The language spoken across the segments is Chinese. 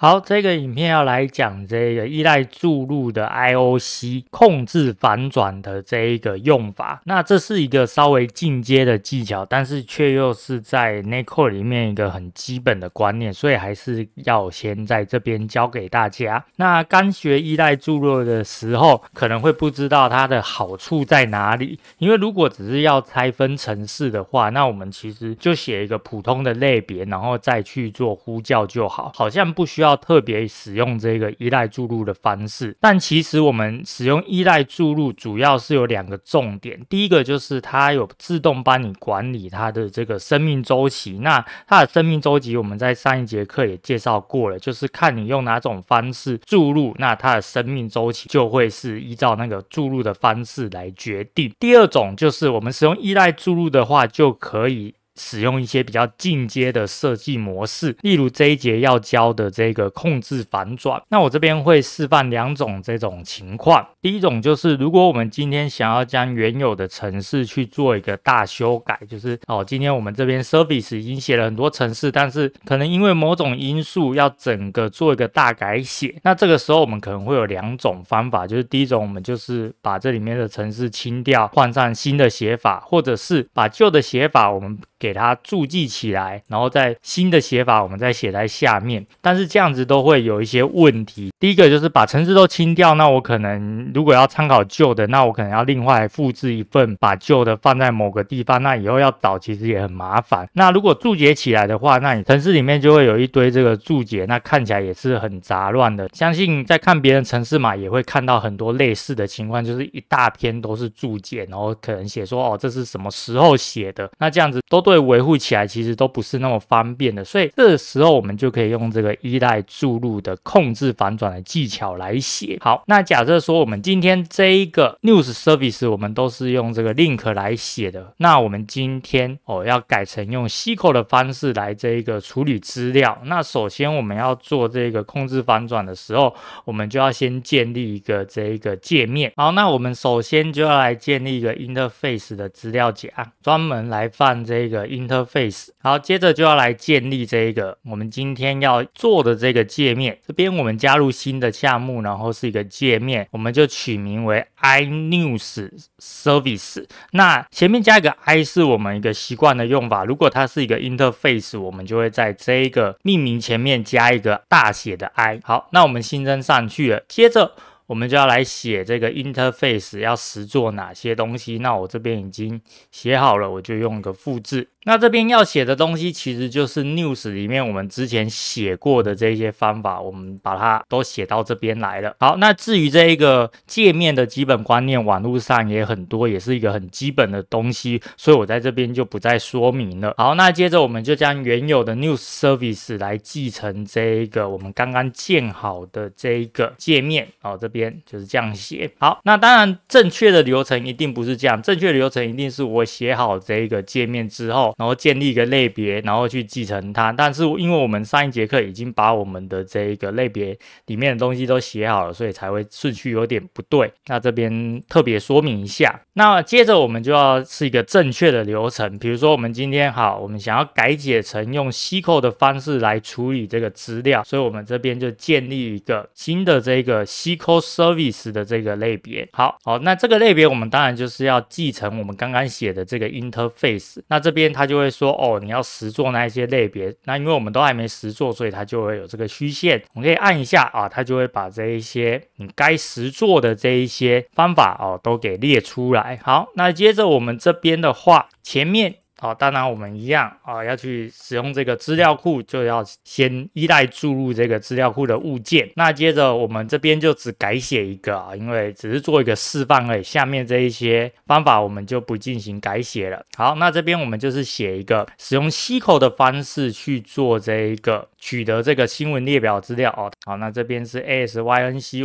好，这个影片要来讲这个依赖注入的 IOC 控制反转的这一个用法。那这是一个稍微进阶的技巧，但是却又是在 n e c o 里面一个很基本的观念，所以还是要先在这边教给大家。那刚学依赖注入的时候，可能会不知道它的好处在哪里，因为如果只是要拆分城市的话，那我们其实就写一个普通的类别，然后再去做呼叫就好，好像不需要。要特别使用这个依赖注入的方式，但其实我们使用依赖注入主要是有两个重点。第一个就是它有自动帮你管理它的这个生命周期。那它的生命周期我们在上一节课也介绍过了，就是看你用哪种方式注入，那它的生命周期就会是依照那个注入的方式来决定。第二种就是我们使用依赖注入的话，就可以。使用一些比较进阶的设计模式，例如这一节要教的这个控制反转。那我这边会示范两种这种情况。第一种就是，如果我们今天想要将原有的程式去做一个大修改，就是哦，今天我们这边 service 已经写了很多程式，但是可能因为某种因素要整个做一个大改写。那这个时候我们可能会有两种方法，就是第一种，我们就是把这里面的程式清掉，换上新的写法，或者是把旧的写法我们给它注记起来，然后再新的写法，我们再写在下面。但是这样子都会有一些问题。第一个就是把城市都清掉，那我可能如果要参考旧的，那我可能要另外复制一份，把旧的放在某个地方，那以后要找其实也很麻烦。那如果注解起来的话，那你城市里面就会有一堆这个注解，那看起来也是很杂乱的。相信在看别人城市嘛，也会看到很多类似的情况，就是一大篇都是注解，然后可能写说哦这是什么时候写的，那这样子都。对维护起来其实都不是那么方便的，所以这时候我们就可以用这个依赖注入的控制反转的技巧来写。好，那假设说我们今天这一个 news service 我们都是用这个 link 来写的，那我们今天哦要改成用 SQL 的方式来这一个处理资料。那首先我们要做这个控制反转的时候，我们就要先建立一个这一个界面。好，那我们首先就要来建立一个 interface 的资料夹，专门来放这个。interface。好，接着就要来建立这一个我们今天要做的这个界面。这边我们加入新的项目，然后是一个界面，我们就取名为 i news service。那前面加一个 i 是我们一个习惯的用法。如果它是一个 interface，我们就会在这一个命名前面加一个大写的 i。好，那我们新增上去了。接着我们就要来写这个 interface 要实做哪些东西。那我这边已经写好了，我就用个复制。那这边要写的东西其实就是 news 里面我们之前写过的这些方法，我们把它都写到这边来了。好，那至于这一个界面的基本观念，网络上也很多，也是一个很基本的东西，所以我在这边就不再说明了。好，那接着我们就将原有的 news service 来继承这一个我们刚刚建好的这一个界面。哦，这边就是这样写。好，那当然正确的流程一定不是这样，正确流程一定是我写好这一个界面之后。然后建立一个类别，然后去继承它。但是因为我们上一节课已经把我们的这一个类别里面的东西都写好了，所以才会顺序有点不对。那这边特别说明一下。那接着我们就要是一个正确的流程。比如说我们今天好，我们想要改写成用 SQL 的方式来处理这个资料，所以我们这边就建立一个新的这个 SQL Service 的这个类别。好好，那这个类别我们当然就是要继承我们刚刚写的这个 Interface。那这边。他就会说：“哦，你要实做那一些类别，那因为我们都还没实做，所以它就会有这个虚线。我们可以按一下啊，它就会把这一些你该实做的这一些方法哦，都给列出来。好，那接着我们这边的话，前面。”好，当然我们一样啊，要去使用这个资料库，就要先依赖注入这个资料库的物件。那接着我们这边就只改写一个啊，因为只是做一个示范而已。下面这一些方法我们就不进行改写了。好，那这边我们就是写一个使用 SQL 的方式去做这一个取得这个新闻列表资料哦。好，那这边是 async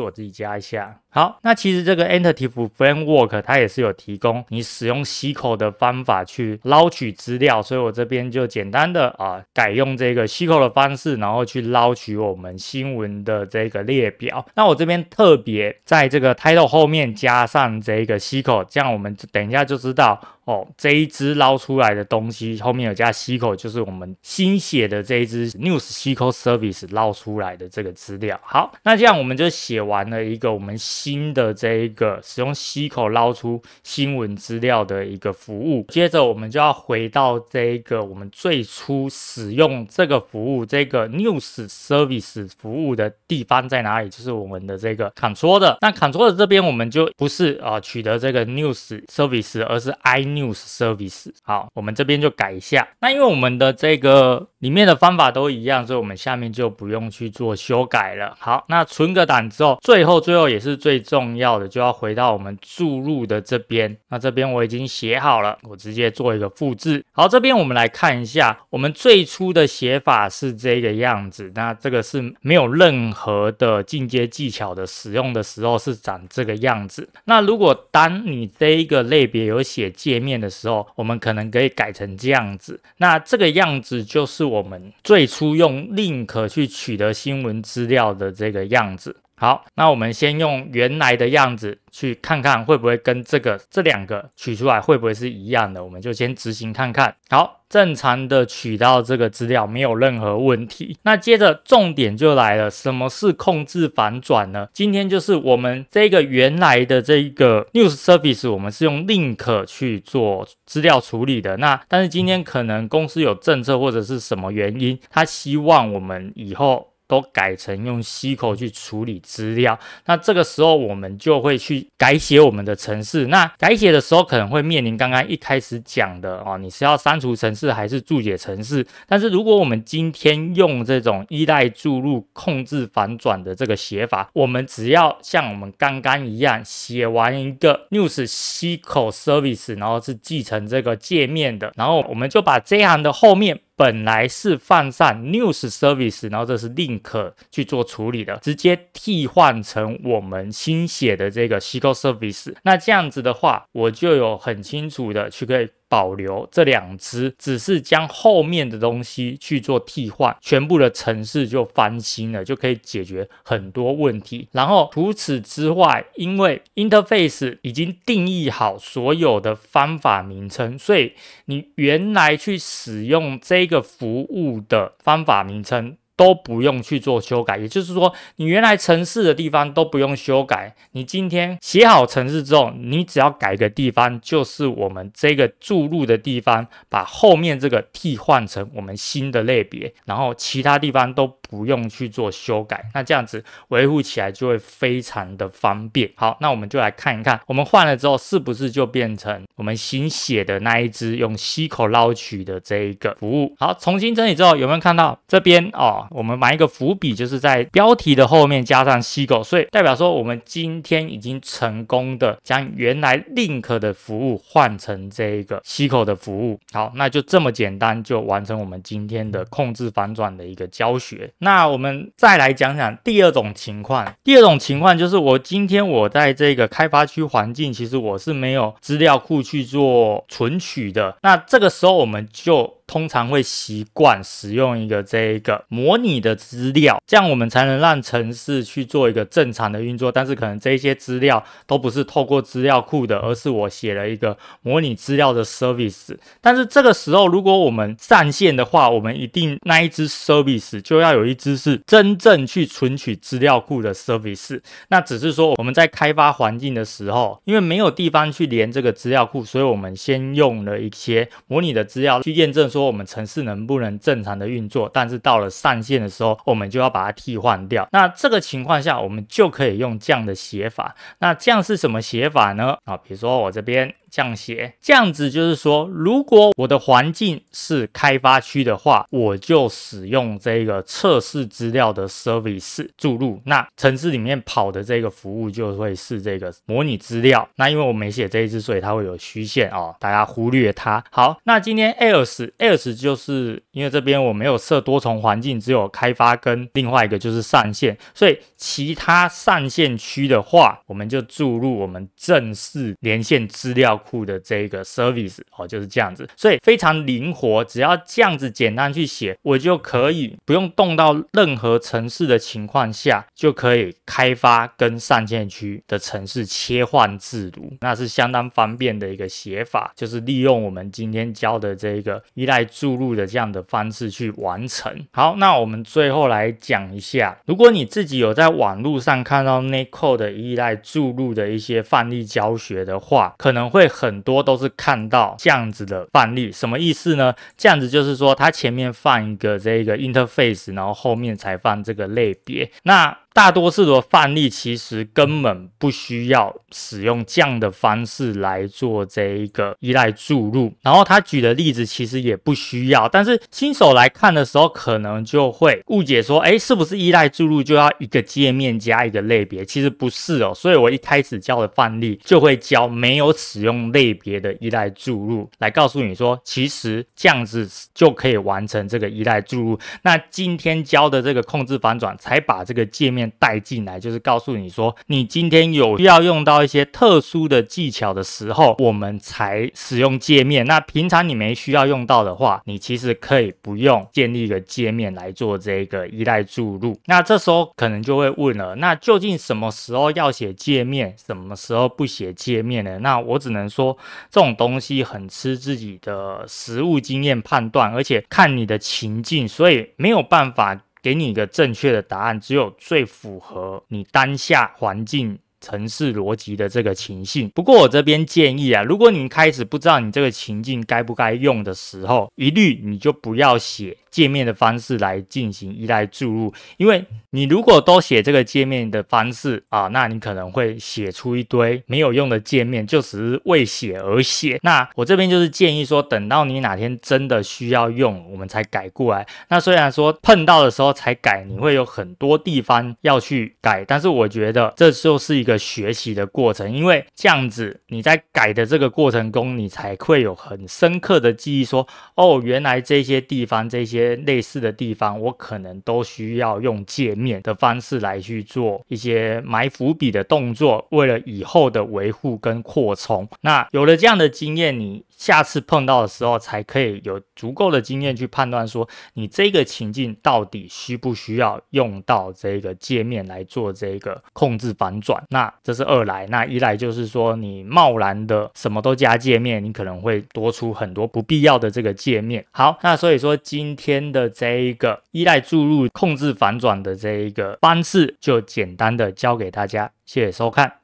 我自己加一下。好，那其实这个 i n t e r a t i v e Framework 它也是有提供你使用 SQL 的方法去捞取。取资料，所以我这边就简单的啊改用这个 SQL 的方式，然后去捞取我们新闻的这个列表。那我这边特别在这个 title 后面加上这个 SQL，这样我们等一下就知道哦这一只捞出来的东西后面有加 SQL，就是我们新写的这一只 News SQL Service 捞出来的这个资料。好，那这样我们就写完了一个我们新的这一个使用 SQL 捞出新闻资料的一个服务。接着我们就要回。回到这一个我们最初使用这个服务，这个 news service 服务的地方在哪里？就是我们的这个 Ctrl 的。那 Ctrl 的这边我们就不是啊，取得这个 news service，而是 i news service。好，我们这边就改一下。那因为我们的这个里面的方法都一样，所以我们下面就不用去做修改了。好，那存个档之后，最后最后也是最重要的，就要回到我们注入的这边。那这边我已经写好了，我直接做一个复制。好，这边我们来看一下，我们最初的写法是这个样子，那这个是没有任何的进阶技巧的使用的时候是长这个样子。那如果当你这一个类别有写界面的时候，我们可能可以改成这样子。那这个样子就是我们最初用 link 去取得新闻资料的这个样子。好，那我们先用原来的样子去看看，会不会跟这个这两个取出来会不会是一样的？我们就先执行看看。好，正常的取到这个资料没有任何问题。那接着重点就来了，什么是控制反转呢？今天就是我们这个原来的这个 news service，我们是用 link 去做资料处理的。那但是今天可能公司有政策或者是什么原因，他希望我们以后。都改成用 C 口去处理资料，那这个时候我们就会去改写我们的程式。那改写的时候可能会面临刚刚一开始讲的哦，你是要删除程式还是注解程式？但是如果我们今天用这种依赖注入、控制反转的这个写法，我们只要像我们刚刚一样写完一个 News C 口 Service，然后是继承这个界面的，然后我们就把这行的后面。本来是放上 news service，然后这是 link 去做处理的，直接替换成我们新写的这个 sql service。那这样子的话，我就有很清楚的去可以。保留这两只，只是将后面的东西去做替换，全部的城市就翻新了，就可以解决很多问题。然后除此之外，因为 interface 已经定义好所有的方法名称，所以你原来去使用这个服务的方法名称。都不用去做修改，也就是说，你原来城市的地方都不用修改。你今天写好城市之后，你只要改个地方，就是我们这个注入的地方，把后面这个替换成我们新的类别，然后其他地方都不用去做修改。那这样子维护起来就会非常的方便。好，那我们就来看一看，我们换了之后是不是就变成我们新写的那一只用溪口捞取的这一个服务。好，重新整理之后有没有看到这边哦？我们埋一个伏笔，就是在标题的后面加上 c 狗，所以代表说我们今天已经成功的将原来 Link 的服务换成这一个 c 狗的服务。好，那就这么简单就完成我们今天的控制反转的一个教学。那我们再来讲讲第二种情况。第二种情况就是我今天我在这个开发区环境，其实我是没有资料库去做存取的。那这个时候我们就通常会习惯使用一个这一个模模拟的资料，这样我们才能让城市去做一个正常的运作。但是可能这些资料都不是透过资料库的，而是我写了一个模拟资料的 service。但是这个时候，如果我们上线的话，我们一定那一只 service 就要有一只是真正去存取资料库的 service。那只是说我们在开发环境的时候，因为没有地方去连这个资料库，所以我们先用了一些模拟的资料去验证说我们城市能不能正常的运作。但是到了上的时候，我们就要把它替换掉。那这个情况下，我们就可以用这样的写法。那这样是什么写法呢？啊，比如说我这边。降斜这样子就是说，如果我的环境是开发区的话，我就使用这个测试资料的 service 注入。那城市里面跑的这个服务就会是这个模拟资料。那因为我没写这一支，所以它会有虚线哦，大家忽略它。好，那今天 else else 就是因为这边我没有设多重环境，只有开发跟另外一个就是上线。所以其他上线区的话，我们就注入我们正式连线资料。库的这个 service 哦就是这样子，所以非常灵活，只要这样子简单去写，我就可以不用动到任何城市的情况下，就可以开发跟上线区的城市切换自如，那是相当方便的一个写法，就是利用我们今天教的这个依赖注入的这样的方式去完成。好，那我们最后来讲一下，如果你自己有在网络上看到 n e c o 的依赖注入的一些范例教学的话，可能会。很多都是看到这样子的范例，什么意思呢？这样子就是说，它前面放一个这个 interface，然后后面才放这个类别。那大多数的范例其实根本不需要使用样的方式来做这一个依赖注入，然后他举的例子其实也不需要，但是新手来看的时候可能就会误解说，哎，是不是依赖注入就要一个界面加一个类别？其实不是哦，所以我一开始教的范例就会教没有使用类别的依赖注入，来告诉你说，其实这样子就可以完成这个依赖注入。那今天教的这个控制反转才把这个界面。带进来就是告诉你说，你今天有需要用到一些特殊的技巧的时候，我们才使用界面。那平常你没需要用到的话，你其实可以不用建立一个界面来做这个依赖注入。那这时候可能就会问了，那究竟什么时候要写界面，什么时候不写界面呢？那我只能说，这种东西很吃自己的实物经验判断，而且看你的情境，所以没有办法。给你一个正确的答案，只有最符合你当下环境。城市逻辑的这个情境。不过我这边建议啊，如果你开始不知道你这个情境该不该用的时候，一律你就不要写界面的方式来进行依赖注入。因为你如果都写这个界面的方式啊，那你可能会写出一堆没有用的界面，就只是为写而写。那我这边就是建议说，等到你哪天真的需要用，我们才改过来。那虽然说碰到的时候才改，你会有很多地方要去改，但是我觉得这就是一个。学习的过程，因为这样子，你在改的这个过程中，你才会有很深刻的记忆。说，哦，原来这些地方，这些类似的地方，我可能都需要用界面的方式来去做一些埋伏笔的动作，为了以后的维护跟扩充。那有了这样的经验，你下次碰到的时候，才可以有足够的经验去判断说，你这个情境到底需不需要用到这个界面来做这个控制反转。那这是二来，那一来就是说，你贸然的什么都加界面，你可能会多出很多不必要的这个界面。好，那所以说今天的这一个依赖注入、控制反转的这一个方式，就简单的教给大家。谢谢收看。